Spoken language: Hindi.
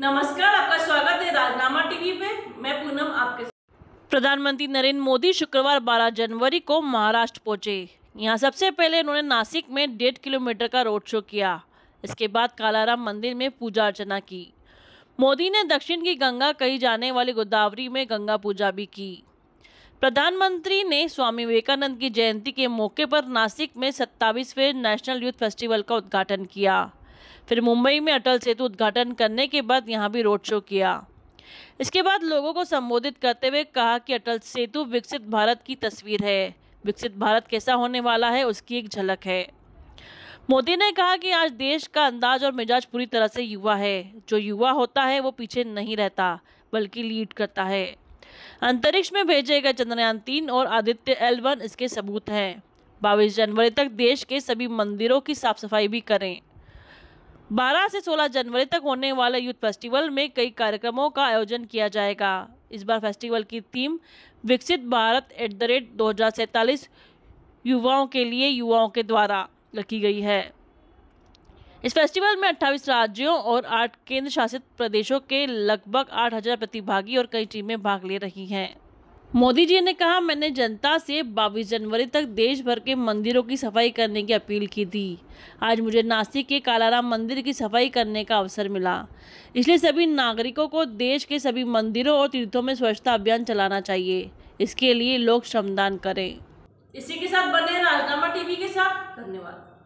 नमस्कार आपका स्वागत है राजनामा टीवी पे मैं पूनम आपके प्रधानमंत्री नरेंद्र मोदी शुक्रवार 12 जनवरी को महाराष्ट्र पहुंचे यहां सबसे पहले उन्होंने नासिक में डेढ़ किलोमीटर का रोड शो किया इसके बाद कालाराम मंदिर में पूजा अर्चना की मोदी ने दक्षिण की गंगा कही जाने वाली गोदावरी में गंगा पूजा भी की प्रधानमंत्री ने स्वामी विवेकानंद की जयंती के मौके पर नासिक में सत्ताईसवें नेशनल यूथ फेस्टिवल का उद्घाटन किया फिर मुंबई में अटल सेतु उद्घाटन करने के बाद यहाँ भी रोड शो किया इसके बाद लोगों को संबोधित करते हुए कहा कि अटल सेतु विकसित भारत की तस्वीर है विकसित भारत कैसा होने वाला है उसकी एक झलक है मोदी ने कहा कि आज देश का अंदाज और मिजाज पूरी तरह से युवा है जो युवा होता है वो पीछे नहीं रहता बल्कि लीड करता है अंतरिक्ष में भेजे गए चंद्रयान तीन और आदित्य एल वन इसके सबूत हैं बाईस जनवरी तक देश के सभी मंदिरों की साफ सफाई भी करें 12 से 16 जनवरी तक होने वाले यूथ फेस्टिवल में कई कार्यक्रमों का आयोजन किया जाएगा इस बार फेस्टिवल की थीम विकसित भारत एट द रेट दो युवाओं के लिए युवाओं के द्वारा रखी गई है इस फेस्टिवल में 28 राज्यों और आठ केंद्र शासित प्रदेशों के लगभग 8000 प्रतिभागी और कई टीमें भाग ले रही हैं मोदी जी ने कहा मैंने जनता से 22 जनवरी तक देश भर के मंदिरों की सफाई करने की अपील की थी आज मुझे नासिक के कालाराम मंदिर की सफाई करने का अवसर मिला इसलिए सभी नागरिकों को देश के सभी मंदिरों और तीर्थों में स्वच्छता अभियान चलाना चाहिए इसके लिए लोग श्रमदान करें इसी के साथ बने राजनामा टीवी के साथ धन्यवाद